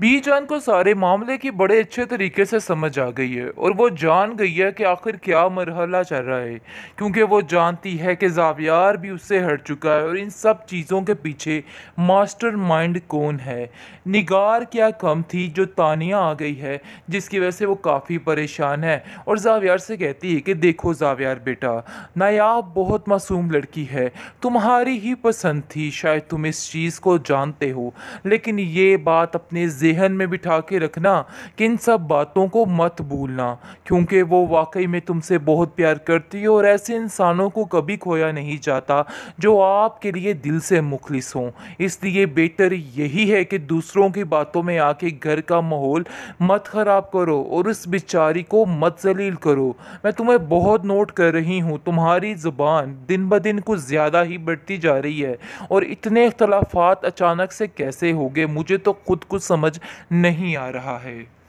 B जान को सारे मामले की बड़े अच्छे तरीके से समझ आ गई है और वो जान गई है कि आखिर क्या मरहला चल रहा है क्योंकि वो जानती है कि जावियार भी उससे हट चुका है और इन सब चीज़ों के पीछे मास्टर माइंड कौन है निगार क्या कम थी जो तानिया आ गई है जिसकी वजह से वो काफ़ी परेशान है और जावियार से कहती है कि देखो जावियार बेटा नायाब बहुत मासूम लड़की है तुम्हारी ही पसंद थी शायद तुम इस चीज़ को जानते हो लेकिन ये बात अपने जहन में बिठा के रखना कि इन सब बातों को मत भूलना क्योंकि वो वाकई में तुमसे बहुत प्यार करती है और ऐसे इंसानों को कभी खोया नहीं जाता जो आपके लिए दिल से मुखलिस हों इसलिए बेटर यही है कि दूसरों की बातों में आके घर का माहौल मत ख़राब करो और उस बेचारी को मत जलील करो मैं तुम्हें बहुत नोट कर रही हूँ तुम्हारी ज़ुबान दिन ब दिन कुछ ज़्यादा ही बढ़ती जा रही है और इतने अख्तलाफात अचानक से कैसे हो गए मुझे तो ख़ुद कुछ समझ नहीं आ रहा है